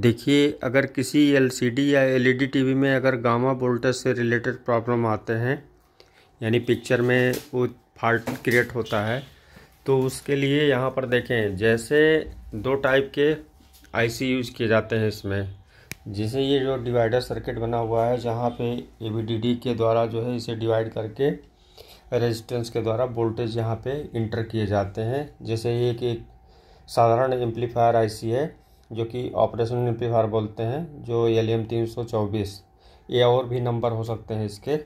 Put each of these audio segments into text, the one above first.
देखिए अगर किसी एलसीडी या एलईडी टीवी e में अगर गामा वोल्टेज से रिलेटेड प्रॉब्लम आते हैं यानी पिक्चर में वो फॉल्ट क्रिएट होता है तो उसके लिए यहाँ पर देखें जैसे दो टाइप के आईसी यूज किए जाते हैं इसमें जैसे ये जो डिवाइडर सर्किट बना हुआ है जहाँ पे ए के द्वारा जो है इसे डिवाइड करके रेजिस्टेंस के द्वारा वोल्टेज यहाँ पे इंटर किए जाते हैं जैसे एक एक साधारण एम्पलीफायर आईसी है जो कि ऑपरेशन एम्पलीफायर बोलते हैं जो एल एम तीन सौ चौबीस ये और भी नंबर हो सकते हैं इसके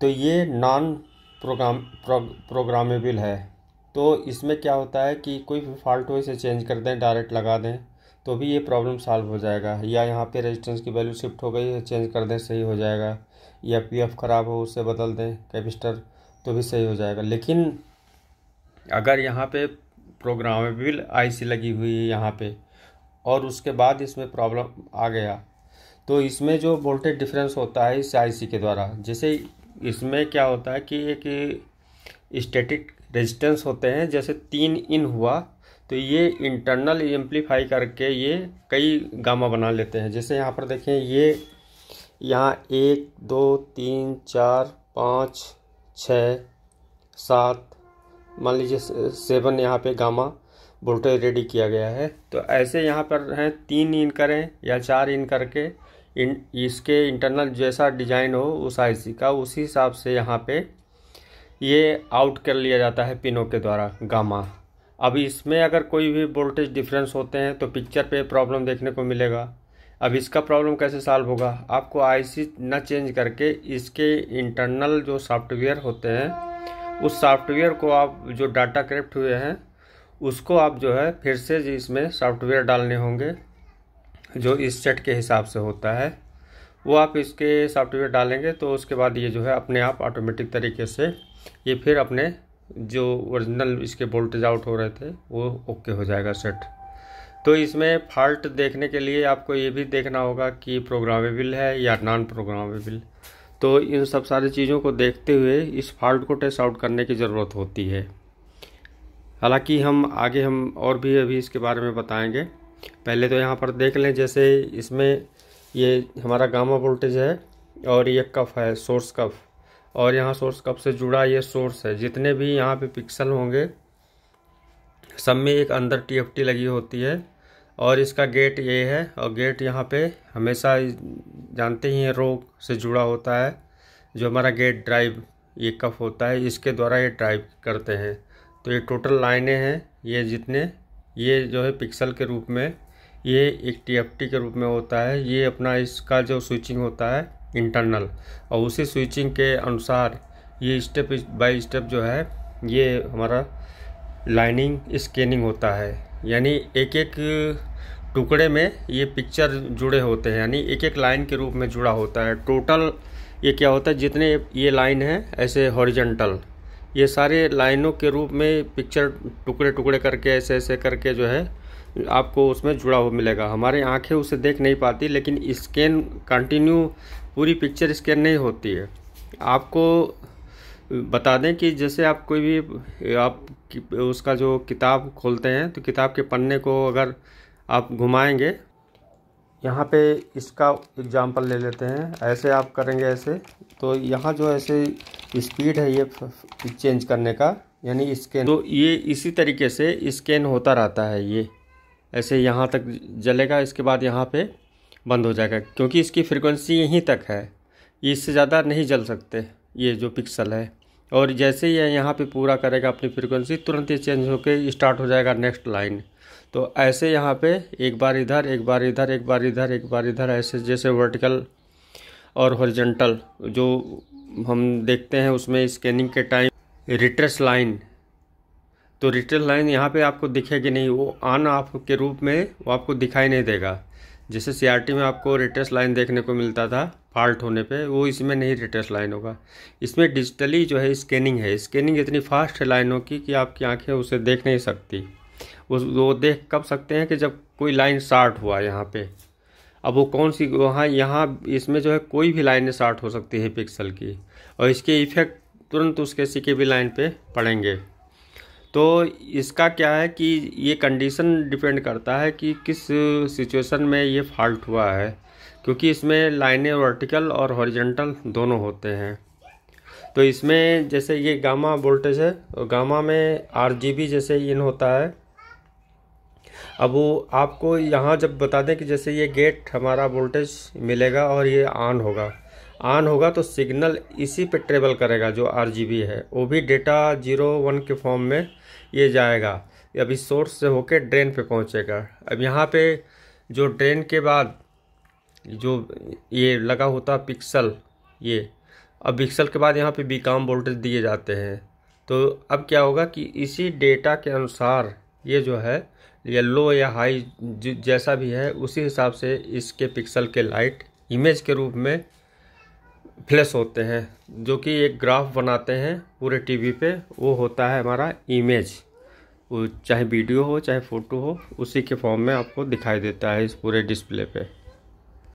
तो ये नॉन प्रोग्राम प्रो, प्रोग्रामेबल है तो इसमें क्या होता है कि कोई भी फॉल्ट हो इसे चेंज कर दें डायरेक्ट लगा दें तो भी ये प्रॉब्लम सॉल्व हो जाएगा या यहाँ पे रेजिस्टेंस की वैल्यू शिफ्ट हो गई चेंज कर दें सही हो जाएगा या पी एफ ख़राब हो उसे बदल दें कैपिस्टर तो भी सही हो जाएगा लेकिन अगर यहाँ पे प्रोग्रामेबल आईसी लगी हुई है यहाँ पर और उसके बाद इसमें प्रॉब्लम आ गया तो इसमें जो वोल्टेज डिफरेंस होता है इस आईसी के द्वारा जैसे इसमें क्या होता है कि एक स्टैटिक रेजिस्टेंस होते हैं जैसे तीन इन हुआ तो ये इंटरनल एम्पलीफाई करके ये कई गामा बना लेते हैं जैसे यहाँ पर देखें ये यहाँ एक दो तीन चार पाँच छ सात मान लीजिए सेवन यहाँ पे गामा वोल्टेज रेडी किया गया है तो ऐसे यहाँ पर हैं तीन इन करें या चार इन करके इन इसके इंटरनल जैसा डिजाइन हो उस आईसी का उसी हिसाब से यहाँ पे ये आउट कर लिया जाता है पिनों के द्वारा गामा अब इसमें अगर कोई भी वोल्टेज डिफरेंस होते हैं तो पिक्चर पे प्रॉब्लम देखने को मिलेगा अब इसका प्रॉब्लम कैसे सॉल्व होगा आपको आईसी न चेंज करके इसके इंटरनल जो सॉफ्टवेयर होते हैं उस सॉफ्टवेयर को आप जो डाटा करेक्ट हुए हैं उसको आप जो है फिर से जी इसमें सॉफ्टवेयर डालने होंगे जो इस सेट के हिसाब से होता है वो आप इसके सॉफ्टवेयर डालेंगे तो उसके बाद ये जो है अपने आप ऑटोमेटिक तरीके से ये फिर अपने जो ओरिजिनल इसके वोल्टेज आउट हो रहे थे वो ओके हो जाएगा सेट तो इसमें फॉल्ट देखने के लिए आपको ये भी देखना होगा कि प्रोग्रामेबल है या नॉन प्रोग्रामेबल तो इन सब सारी चीज़ों को देखते हुए इस फॉल्ट को टेस्ट आउट करने की ज़रूरत होती है हालांकि हम आगे हम और भी अभी इसके बारे में बताएंगे पहले तो यहाँ पर देख लें जैसे इसमें ये हमारा गामा वोल्टेज है और ये कफ है सोर्स कफ और यहाँ सोर्स कफ से जुड़ा ये सोर्स है जितने भी यहाँ पे पिक्सल होंगे सब में एक अंदर टीएफटी लगी होती है और इसका गेट ये है और गेट यहाँ पे हमेशा जानते ही हैं रोग से जुड़ा होता है जो हमारा गेट ड्राइव ये कफ होता है इसके द्वारा ये ड्राइव करते हैं तो ये टोटल लाइनें हैं ये जितने ये जो है पिक्सल के रूप में ये एक टी के रूप में होता है ये अपना इसका जो स्विचिंग होता है इंटरनल और उसी स्विचिंग के अनुसार ये स्टेप बाय स्टेप जो है ये हमारा लाइनिंग स्कैनिंग होता है यानी एक एक टुकड़े में ये पिक्चर जुड़े होते हैं यानी एक एक लाइन के रूप में जुड़ा होता है टोटल ये क्या होता है जितने ये लाइन है ऐसे हॉरिजेंटल ये सारे लाइनों के रूप में पिक्चर टुकड़े टुकड़े करके ऐसे ऐसे करके जो है आपको उसमें जुड़ा हुआ मिलेगा हमारी आंखें उसे देख नहीं पाती लेकिन स्कैन कंटिन्यू पूरी पिक्चर स्कैन नहीं होती है आपको बता दें कि जैसे आप कोई भी आप उसका जो किताब खोलते हैं तो किताब के पन्ने को अगर आप घुमाएंगे यहाँ पे इसका एग्जांपल ले लेते हैं ऐसे आप करेंगे ऐसे तो यहाँ जो ऐसे स्पीड है ये चेंज करने का यानी स्कैन तो ये इसी तरीके से स्कैन होता रहता है ये ऐसे यहाँ तक जलेगा इसके बाद यहाँ पे बंद हो जाएगा क्योंकि इसकी फ्रिक्वेंसी यहीं तक है इससे ज़्यादा नहीं जल सकते ये जो पिक्सल है और जैसे ही यह यहाँ पे पूरा करेगा अपनी फ्रिक्वेंसी तुरंत ही चेंज होकर स्टार्ट हो जाएगा नेक्स्ट लाइन तो ऐसे यहाँ पे एक बार इधर एक बार इधर एक बार इधर एक बार इधर ऐसे जैसे वर्टिकल और हॉरिजेंटल जो हम देखते हैं उसमें स्कैनिंग के टाइम रिट्रेस लाइन तो रिट्रेस लाइन यहाँ पे आपको दिखेगी नहीं वो आन ऑफ के रूप में वो आपको दिखाई नहीं देगा जैसे सीआरटी में आपको रिट्रेस लाइन देखने को मिलता था फॉल्ट होने पे वो इसमें नहीं रिट्रेस लाइन होगा इसमें डिजिटली जो है स्कैनिंग है स्कैनिंग इतनी फास्ट है लाइनों की कि आपकी आँखें उसे देख नहीं सकती वो देख कब सकते हैं कि जब कोई लाइन शार्ट हुआ यहाँ पे अब वो कौन सी वहाँ यहाँ इसमें जो है कोई भी लाइन शार्ट हो सकती है पिक्सल की और इसके इफ़ेक्ट तुरंत उसके के भी लाइन पे पड़ेंगे तो इसका क्या है कि ये कंडीशन डिपेंड करता है कि किस सिचुएशन में ये फॉल्ट हुआ है क्योंकि इसमें लाइनें वर्टिकल और हॉरिजेंटल दोनों होते हैं तो इसमें जैसे ये गामा वोल्टेज है और गामा में आर जैसे इन होता है अब वो आपको यहाँ जब बता दें कि जैसे ये गेट हमारा वोल्टेज मिलेगा और ये ऑन होगा ऑन होगा तो सिग्नल इसी पे ट्रेवल करेगा जो आर है वो भी डेटा जीरो वन के फॉर्म में ये जाएगा अभी सोर्स से होके ड्रेन पे पहुँचेगा अब यहाँ पे जो ड्रेन के बाद जो ये लगा होता पिक्सल ये अब पिक्सल के बाद यहाँ पे काम वोल्टेज दिए जाते हैं तो अब क्या होगा कि इसी डेटा के अनुसार ये जो है या लो या हाई जैसा भी है उसी हिसाब से इसके पिक्सल के लाइट इमेज के रूप में फ्लैश होते हैं जो कि एक ग्राफ बनाते हैं पूरे टीवी पे वो होता है हमारा इमेज वो चाहे वीडियो हो चाहे फ़ोटो हो उसी के फॉर्म में आपको दिखाई देता है इस पूरे डिस्प्ले पे